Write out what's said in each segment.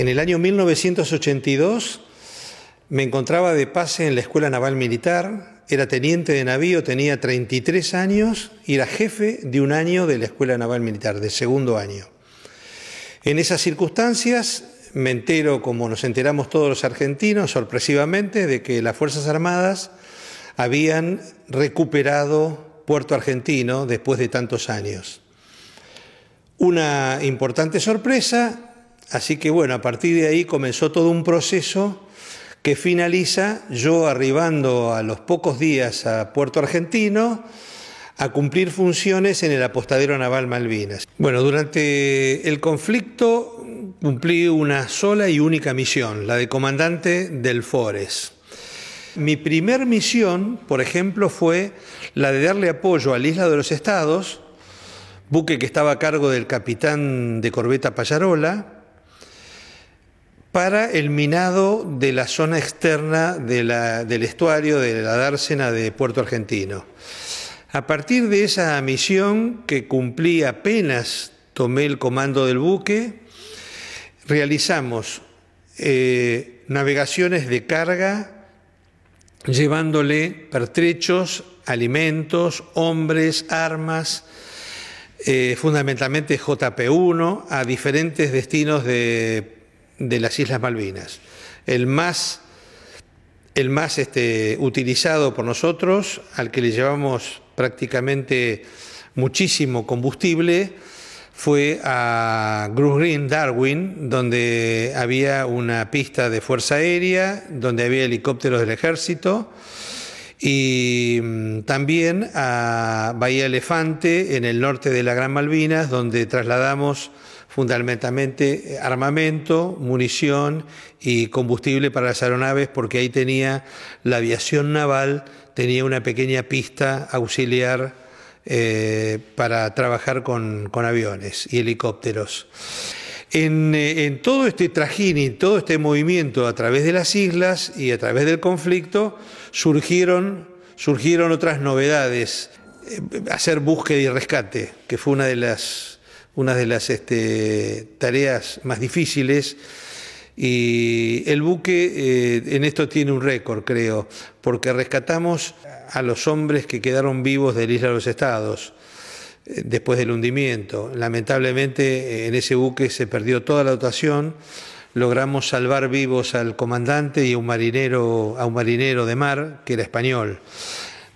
En el año 1982 me encontraba de pase en la Escuela Naval Militar, era teniente de navío, tenía 33 años y era jefe de un año de la Escuela Naval Militar, de segundo año. En esas circunstancias me entero, como nos enteramos todos los argentinos, sorpresivamente, de que las Fuerzas Armadas habían recuperado Puerto Argentino después de tantos años. Una importante sorpresa Así que bueno, a partir de ahí comenzó todo un proceso que finaliza yo arribando a los pocos días a Puerto Argentino a cumplir funciones en el apostadero naval Malvinas. Bueno, durante el conflicto cumplí una sola y única misión, la de comandante del Fores. Mi primer misión, por ejemplo, fue la de darle apoyo a la Isla de los Estados, buque que estaba a cargo del capitán de corbeta Pallarola para el minado de la zona externa del estuario de la dársena de Puerto Argentino. A partir de esa misión que cumplí apenas tomé el comando del buque, realizamos eh, navegaciones de carga llevándole pertrechos, alimentos, hombres, armas, eh, fundamentalmente JP1, a diferentes destinos de de las Islas Malvinas. El más, el más este, utilizado por nosotros, al que le llevamos prácticamente muchísimo combustible, fue a Green Green, Darwin, donde había una pista de fuerza aérea, donde había helicópteros del ejército, y mm, también a Bahía Elefante, en el norte de la Gran Malvinas, donde trasladamos fundamentalmente eh, armamento, munición y combustible para las aeronaves, porque ahí tenía la aviación naval, tenía una pequeña pista auxiliar eh, para trabajar con, aviones y helicópteros. Eh, en, todo este trajín y todo este movimiento a través de las islas y a través del conflicto surgieron, surgieron otras novedades hacer búsqueda y rescate, que fue una de las una de las este, tareas más difíciles. Y el buque eh, en esto tiene un récord, creo, porque rescatamos a los hombres que quedaron vivos del Isla de los Estados eh, después del hundimiento. Lamentablemente eh, en ese buque se perdió toda la dotación, logramos salvar vivos al comandante y un marinero, a un marinero de mar que era español.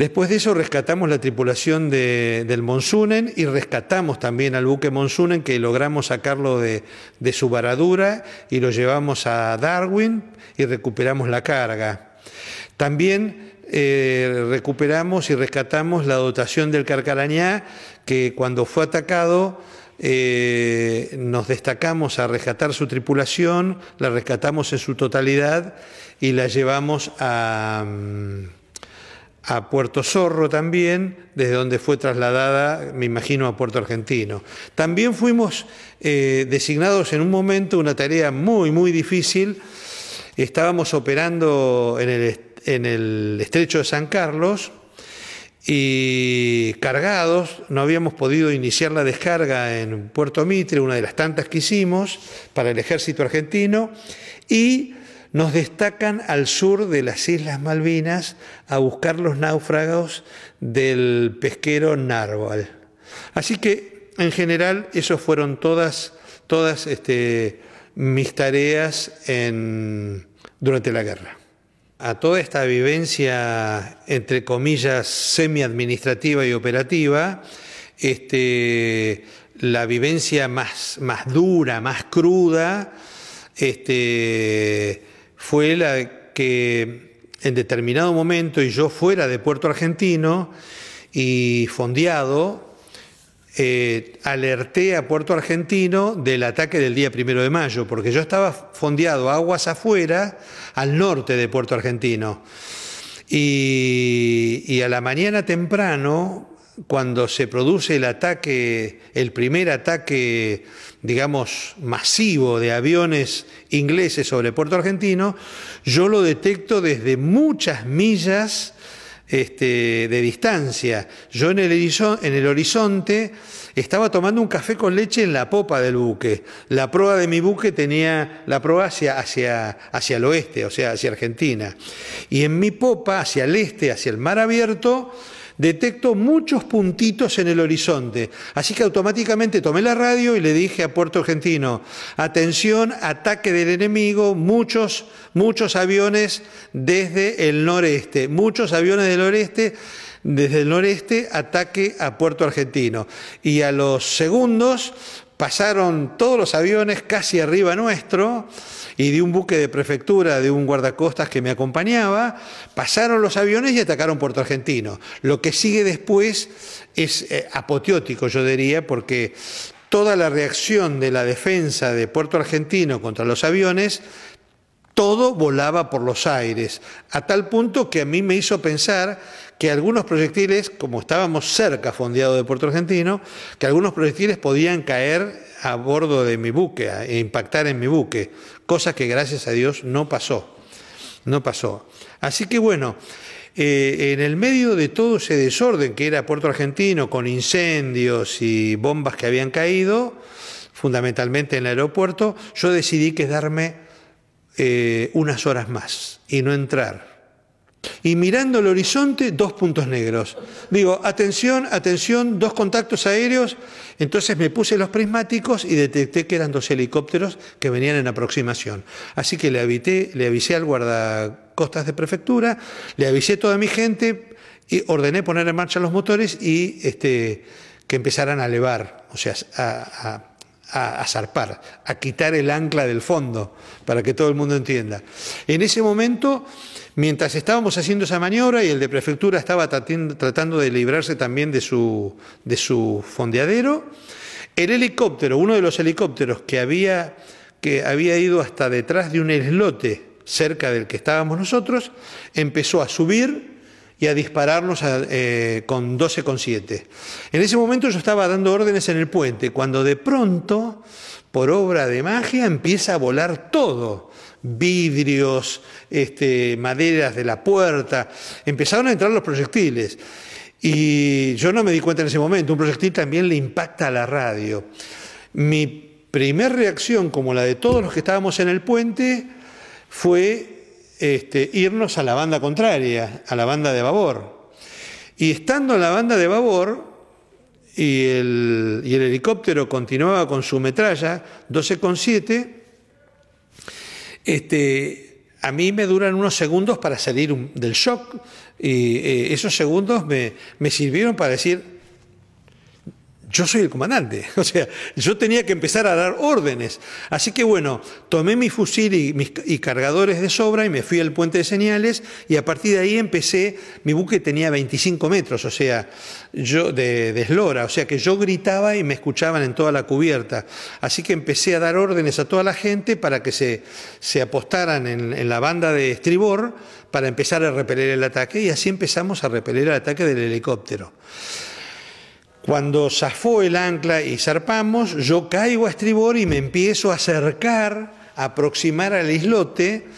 Después de eso rescatamos la tripulación del Monsunen y rescatamos también al buque Monsunen que logramos sacarlo de, su varadura y lo llevamos a Darwin y recuperamos la carga. También eh, recuperamos y rescatamos la dotación del Carcarañá que cuando fue atacado eh, nos destacamos a rescatar su tripulación, la rescatamos en su totalidad y la llevamos a... Mm, a Puerto Zorro también, desde donde fue trasladada, me imagino, a Puerto Argentino. También fuimos eh, designados en un momento una tarea muy, muy difícil. Estábamos operando en el, en el estrecho de San Carlos y cargados, no habíamos podido iniciar la descarga en Puerto Mitre, una de las tantas que hicimos para el ejército argentino, y nos destacan al sur de las Islas Malvinas a buscar los náufragos del pesquero Narval. Así que, en general, esas fueron todas, todas este, mis tareas durante la guerra. A toda esta vivencia, entre comillas, semi-administrativa y operativa, este, la vivencia más, más dura, más cruda, este, fue la que en determinado momento, y yo fuera de Puerto Argentino y fondeado, eh, alerté a Puerto Argentino del ataque del día primero de mayo, porque yo estaba fondeado aguas afuera, al norte de Puerto Argentino. y a la mañana temprano, cuando se produce el ataque, el primer ataque, digamos, masivo de aviones ingleses sobre Puerto Argentino, yo lo detecto desde muchas millas este, de distancia. Yo en el, horizonte estaba tomando un café con leche en la popa del buque. La proa de mi buque tenía la proa hacia, hacia el oeste, o sea, hacia Argentina. Y en mi popa, hacia el este, hacia el mar abierto, detecto muchos puntitos en el horizonte. Así que automáticamente tomé la radio y le dije a Puerto Argentino, atención, ataque del enemigo, muchos, muchos aviones desde el noreste, muchos aviones del noreste desde el noreste, ataque a Puerto Argentino. Y a los segundos pasaron todos los aviones casi arriba nuestro y de un buque de prefectura, de un guardacostas que me acompañaba, pasaron los aviones y atacaron Puerto Argentino. Lo que sigue después es eh, apoteótico, yo diría, porque toda la reacción de la defensa de Puerto Argentino contra los aviones, todo volaba por los aires, a tal punto que a mí me hizo pensar que algunos proyectiles, como estábamos cerca fondeado de Puerto Argentino, que algunos proyectiles podían caer a bordo de mi buque, e impactar en mi buque, cosa que gracias a Dios no pasó, no pasó. Así que bueno, eh, en el medio de todo ese desorden que era Puerto Argentino, con incendios y bombas que habían caído, fundamentalmente en el aeropuerto, yo decidí quedarme eh, unas horas más y no entrar. Y mirando el horizonte, dos puntos negros. Digo, atención, atención, dos contactos aéreos. Entonces me puse los prismáticos y detecté que eran dos helicópteros que venían en aproximación. Así que le, le avisé al guardacostas de prefectura, le avisé a toda mi gente y ordené poner en marcha los motores y este, que empezaran a elevar, o sea, a a, zarpar, a quitar el ancla del fondo, para que todo el mundo entienda. En ese momento, mientras estábamos haciendo esa maniobra y el de prefectura estaba tratando, de librarse también de su, de su fondeadero, el helicóptero, uno de los helicópteros que había, que había ido hasta detrás de un eslote cerca del que estábamos nosotros, empezó a subir y a dispararnos eh, con 12,7. En ese momento yo estaba dando órdenes en el puente, cuando de pronto, por obra de magia, empieza a volar todo. Vidrios, este, maderas de la puerta, empezaron a entrar los proyectiles. Y yo no me di cuenta en ese momento, un proyectil también le impacta a la radio. Mi primera reacción, como la de todos los que estábamos en el puente, fue este, irnos a la banda contraria, a la banda de babor. Y estando en la banda de babor, y el, helicóptero continuaba con su metralla 12,7, este, a mí me duran unos segundos para salir del shock, y eh, esos segundos me sirvieron para decir, yo soy el comandante, o sea, yo tenía que empezar a dar órdenes. Así que bueno, tomé mi fusil y, mis, cargadores de sobra y me fui al puente de señales y a partir de ahí empecé, mi buque tenía 25 metros, o sea, yo de, eslora, o sea que yo gritaba y me escuchaban en toda la cubierta. Así que empecé a dar órdenes a toda la gente para que se, se apostaran en, en la banda de estribor para empezar a repeler el ataque y así empezamos a repeler el ataque del helicóptero. Cuando zafó el ancla y zarpamos, yo caigo a estribor y me empiezo a acercar, a aproximar al islote,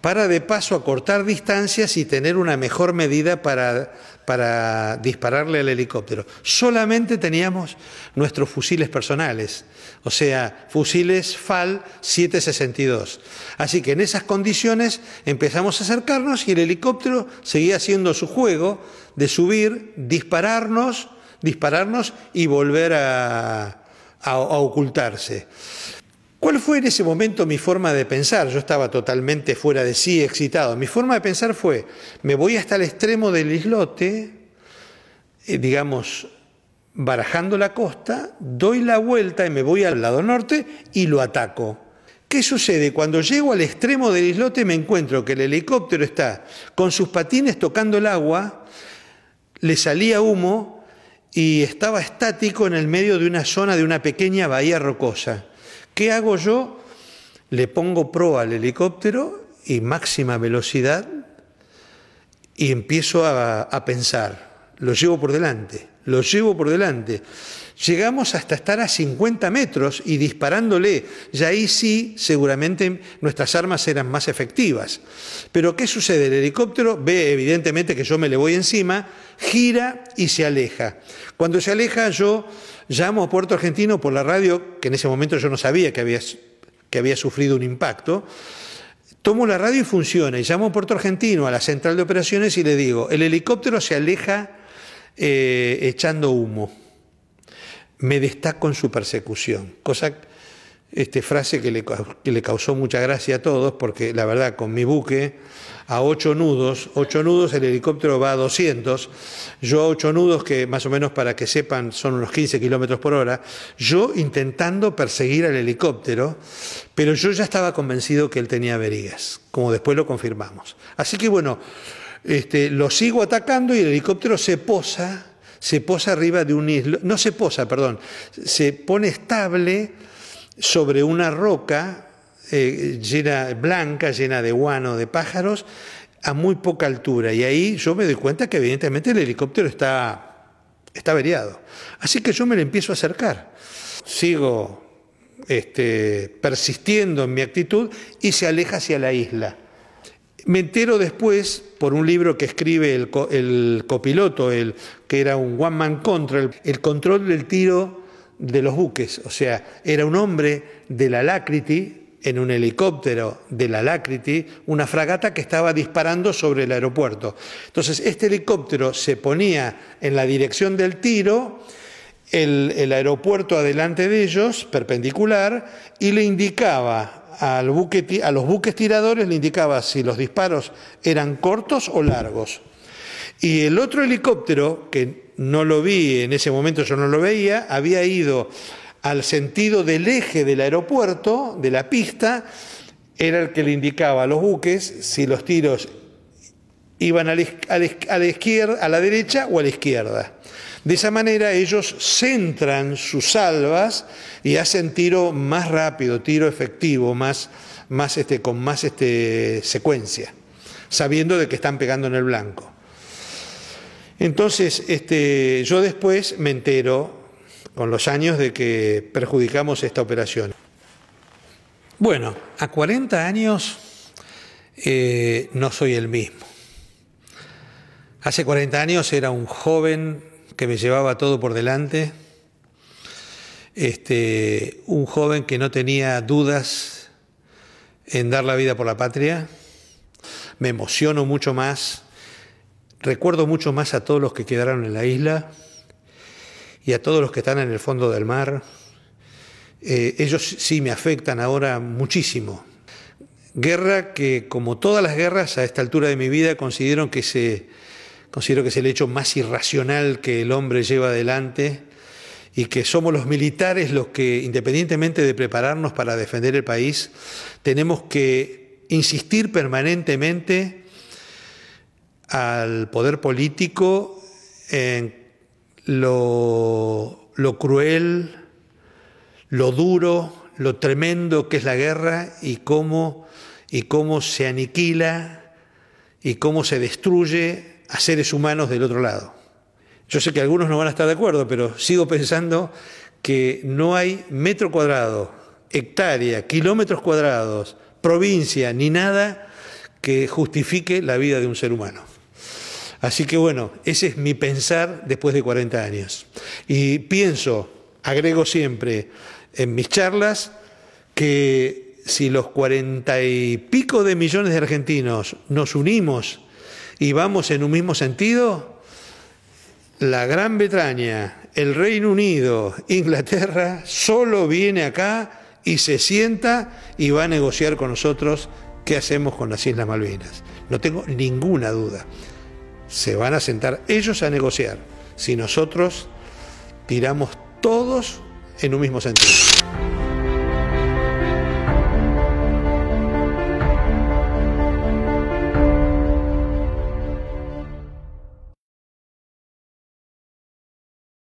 para de paso acortar distancias y tener una mejor medida para, para dispararle al helicóptero. Solamente teníamos nuestros fusiles personales, o sea, fusiles FAL 762. Así que en esas condiciones empezamos a acercarnos y el helicóptero seguía haciendo su juego de subir, dispararnos, dispararnos y volver a, ocultarse. ¿Cuál fue en ese momento mi forma de pensar? Yo estaba totalmente fuera de sí, excitado. Mi forma de pensar fue, me voy hasta el extremo del islote, eh, digamos, barajando la costa, doy la vuelta y me voy al lado norte y lo ataco. ¿Qué sucede? Cuando llego al extremo del islote me encuentro que el helicóptero está con sus patines tocando el agua, le salía humo, y estaba estático en el medio de una zona de una pequeña bahía rocosa. ¿Qué hago yo? Le pongo proa al helicóptero y máxima velocidad y empiezo a, a pensar, lo llevo por delante, lo llevo por delante. Llegamos hasta estar a 50 metros y disparándole. Y ahí sí, seguramente nuestras armas eran más efectivas. Pero ¿qué sucede? El helicóptero ve evidentemente que yo me le voy encima, gira y se aleja. Cuando se aleja yo llamo a Puerto Argentino por la radio, que en ese momento yo no sabía que había, que había sufrido un impacto. Tomo la radio y funciona. Y llamo a Puerto Argentino, a la central de operaciones, y le digo, el helicóptero se aleja eh, echando humo me destaco en su persecución. Cosa, este, frase que le, que le, causó mucha gracia a todos, porque la verdad, con mi buque a ocho nudos, ocho nudos, el helicóptero va a 200, yo a ocho nudos, que más o menos para que sepan son unos 15 kilómetros por hora, yo intentando perseguir al helicóptero, pero yo ya estaba convencido que él tenía averías, como después lo confirmamos. Así que bueno, este, lo sigo atacando y el helicóptero se posa se posa arriba de un islo, no se posa, perdón, se pone estable sobre una roca eh, llena, blanca, llena de guano, de pájaros, a muy poca altura. Y ahí yo me doy cuenta que evidentemente el helicóptero está, está averiado. Así que yo me le empiezo a acercar. Sigo este, persistiendo en mi actitud y se aleja hacia la isla. Me entero después, por un libro que escribe el, copiloto, el, que era un one man control, el control del tiro de los buques. O sea, era un hombre de la Alacrity, en un helicóptero de la Alacrity, una fragata que estaba disparando sobre el aeropuerto. Entonces, este helicóptero se ponía en la dirección del tiro, el aeropuerto adelante de ellos, perpendicular, y le indicaba a los buques tiradores le indicaba si los disparos eran cortos o largos. Y el otro helicóptero, que no lo vi en ese momento, yo no lo veía, había ido al sentido del eje del aeropuerto, de la pista, era el que le indicaba a los buques si los tiros iban izquierda, a la derecha o a la izquierda. De esa manera ellos centran sus salvas y hacen tiro más rápido, tiro efectivo, más, este, con más este, secuencia, sabiendo de que están pegando en el blanco. Entonces, este, yo después me entero con los años de que perjudicamos esta operación. Bueno, a 40 años eh, no soy el mismo. Hace 40 años era un joven que me llevaba todo por delante, este, un joven que no tenía dudas en dar la vida por la patria, me emociono mucho más, recuerdo mucho más a todos los que quedaron en la isla y a todos los que están en el fondo del mar. Eh, ellos sí me afectan ahora muchísimo. Guerra que, como todas las guerras a esta altura de mi vida, considero que se Considero que es el hecho más irracional que el hombre lleva adelante y que somos los militares los que, independientemente de prepararnos para defender el país, tenemos que insistir permanentemente al poder político en lo, cruel, lo duro, lo tremendo que es la guerra y cómo, y cómo se aniquila y cómo se destruye a seres humanos del otro lado. Yo sé que algunos no van a estar de acuerdo, pero sigo pensando que no hay metro cuadrado, hectárea, kilómetros cuadrados, provincia, ni nada que justifique la vida de un ser humano. Así que bueno, ese es mi pensar después de 40 años. Y pienso, agrego siempre en mis charlas, que si los cuarenta y pico de millones de argentinos nos unimos y vamos en un mismo sentido, la Gran Bretaña, el Reino Unido, Inglaterra, solo viene acá y se sienta y va a negociar con nosotros qué hacemos con las Islas Malvinas. No tengo ninguna duda. Se van a sentar ellos a negociar si nosotros tiramos todos en un mismo sentido.